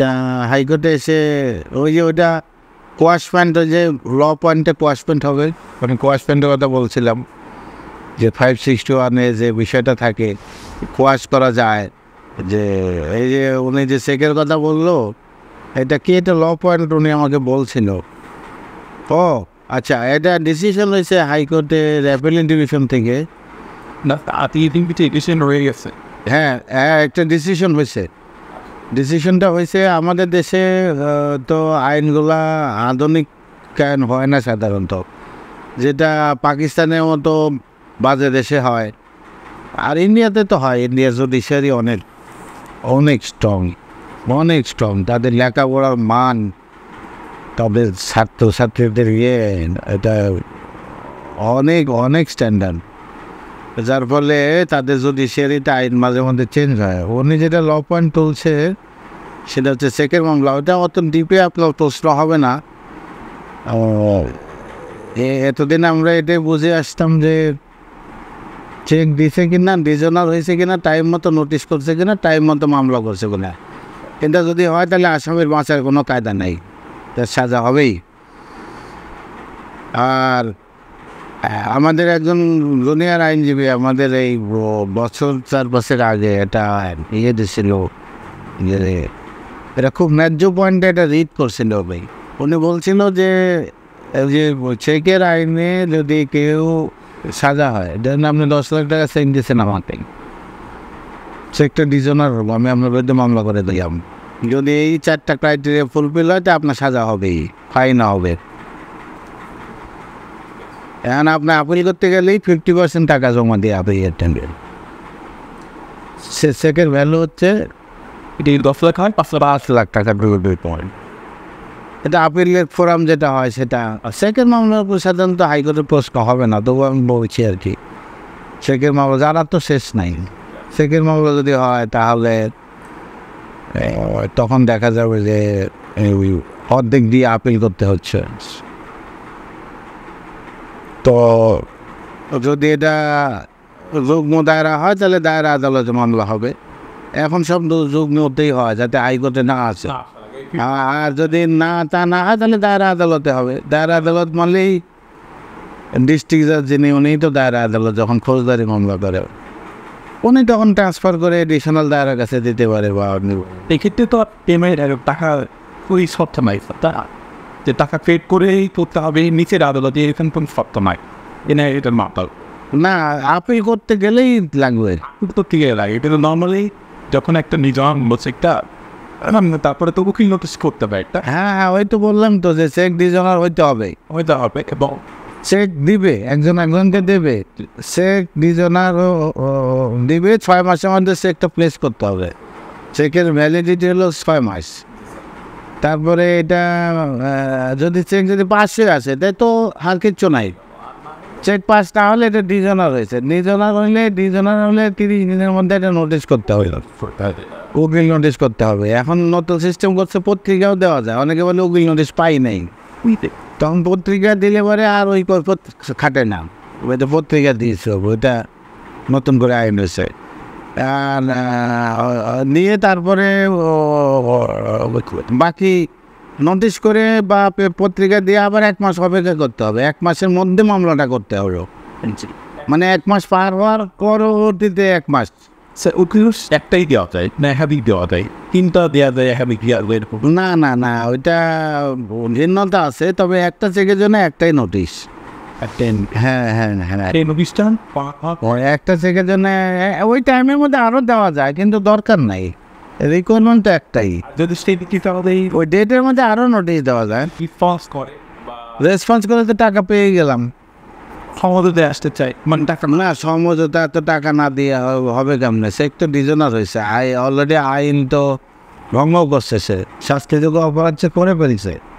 তা হাইকোর্টে এসে ওই যে ওটা কোয়াশ প্যান্ট যে ল পয়েন্টে কোয়াশ প্যান্ট হবে আমি কোয়াশ প্যান্টের কথা বলছিলাম যে ফাইভ সিক্স টু ওয়ানে যে বিষয়টা থাকে কোয়াশ করা যায় যে এই যে উনি যে সেকের কথা বললো এটা কি এটা ল পয়েন্ট উনি আমাকে বলছিল ও আচ্ছা এটা ডিসিশন হয়েছে হাইকোর্টের অ্যাপিলেন ডিভিশন থেকে না ইডিশন গেছে হ্যাঁ, হ্যাঁ একটা ডিসিশন হয়েছে ডিসিশনটা হয়েছে আমাদের দেশে তো আইনগুলা আধুনিক আইন হয় না সাধারণত যেটা পাকিস্তানের মতো বাজে দেশে হয় আর ইন্ডিয়াতে তো হয় ইন্ডিয়া জুডিশিয়ারি অনেক অনেক স্ট্রং অনেক স্ট্রং তাদের লেখাপড়ার মান তবে ছাত্রছাত্রীদের ইয়ে এটা অনেক অনেক স্ট্যান্ডার্ড যার ফলে তাদের যদি জুডিশিয়ারিতে আইন মাঝে মধ্যে চেঞ্জ হয় উনি যেটা ল পয়েন্ট তুলছে সেটা হচ্ছে সেকের মামলা ওটা অত ডিপে আপনার প্রশ্ন হবে না এতদিন আমরা এটাই বুঝে আসতাম যে চেক দিছে কি না ডিজনার হয়েছে কি না টাইম মতো নোটিস করছে কি না টাইম মতো মামলা করছে কি না কিন্তু যদি হয় তাহলে আসামের বাঁচার কোনো কায়দা নেই তার সাজা হবেই আর আমাদের একজন জুনিয়র আইনজীবী আমাদের এই বছর চার বছর আগে এটা ইয়ে দিয়েছিল যে এটা খুব ন্যায্য পয়েন্টে এটা রিড করছিল ভাই উনি বলছিল যে যে চেকের আইনে যদি কেউ সাজা হয় দেন আপনি দশ লাখ টাকা চেক দিয়েছেন আমাকে চেকটা ডিজনার হবো আমি আপনার বিরুদ্ধে মামলা করে দিলাম যদি এই চারটা ক্রাইটেরিয়া ফুলফিল হয় তো আপনার সাজা হবেই ফাইন হবে এখন আপনি আপিল করতে গেলেই ফিফটি পার্সেন্ট টাকা জমা দিয়ে আপিল অ্যাটেন্ডেন্ট সে চেকের ভ্যালু হচ্ছে এটি দশ লাখ হয় পাঁচ লাখ পাঁচ লাখ টাকা পয়েন্ট এটা আপিলের ফোরাম যেটা হয় সেটা সেকের মামলার উপর সাধারণত হাইকোর্টের প্রশ্ন হবে না তবু আমি বলছি আর কি সেকের মামলা যারা তো শেষ নাই সেকের মামলা যদি হয় তাহলে তখন দেখা যাবে যে অর্ধেক দিয়ে আপিল করতে হচ্ছে তো যদি এটা যুগ্ম দায়রা হয় তাহলে দায়রা আদালতে মামলা হবে এখন সব যুগ্মতেই হয় যাতে হাইকোর্টে না আছে আর যদি না তা না হয় তাহলে দায়রা আদালতে হবে দায়রা আদালত মানলেই ডিস্ট্রিক্ট জাজ যিনি উনিই তো দায়রা আদালত যখন ফৌজদারি মামলা করে উনি তখন ট্রান্সফার করে এডিশনাল দায়রার কাছে দিতে পারে বা এক্ষেত্রে তো পেমেন্ট টাকা ওই সব সময় যে টাকা পেড করেই করতে হবে নিচের আদালতে এখান কোনো শর্ত নাই এনে এটার মাতাল না আপিল করতে গেলেই লাগবে তো ঠিক লাগে এটা তো নর্মালি যখন একটা নিজাম বলছে একটা তারপরে তো উকিল নোটিস করতে হবে একটা হ্যাঁ হ্যাঁ ওই তো বললাম তো যে চেক ডিজনার হইতে হবে হইতে হবে এবং চেক দিবে একজন একজনকে দেবে চেক ডিজনার দিবে ছয় মাসের মধ্যে চেকটা প্লেস করতে হবে চেকের ভ্যালিডিটি হলো ছয় মাস তারপরে এটা যদি চেক যদি পাস হয়ে আসে তাই তো হার কিচ্ছু নাই চেক পাস না হলে এটা ডিজনার হয়েছে ডিজনার হইলে ডিজনার হলে তিরিশ দিনের মধ্যে এটা নোটিস করতে হবে উকিল নোটিস করতে হবে এখন নতুন সিস্টেম করছে পত্রিকাও দেওয়া যায় অনেকে বলে উকিল নোটিস পাই নাই তখন পত্রিকা দিলে পরে আর ওই খাটে না ওইটা পত্রিকা দিয়েছে ওইটা নতুন করে আইন হয়েছে নিয়ে তারপরে বাকি নোটিশ করে বা পত্রিকা দিয়ে আবার এক মাস অপেক্ষা করতে হবে এক মাসের মধ্যে মামলাটা করতে হবে মানে এক মাস পার হওয়ার পরবর্তীতে এক মাস একটাই দেওয়া যায় না একাধিক দেওয়া যায় তিনটা দেওয়া যায় একাধিক না না না ওইটা ভিন্নতা আছে তবে একটা চেকের জন্য একটাই নোটিশ হ্যাঁ হ্যাঁ হ্যাঁ ওই একটা থেকে জন্য ওই টাইমের মধ্যে আরও দেওয়া যায় কিন্তু দরকার নাই রিকোয়ারমেন্ট তো একটাই যদি ওই ডেটের মধ্যে আরও নোটিশ দেওয়া যায় করে রেসপন্স করে তো টাকা পেয়ে গেলাম সমঝোতে আসতে চাই মানে টাকা না সমঝোতা এত টাকা না দিয়ে হবে কেমনে সে একটু ডিজনার হয়েছে আই অলরেডি আইন তো ভঙ্গ করছে সে শাস্তিযোগ্য অপরাধ করে ফেলছে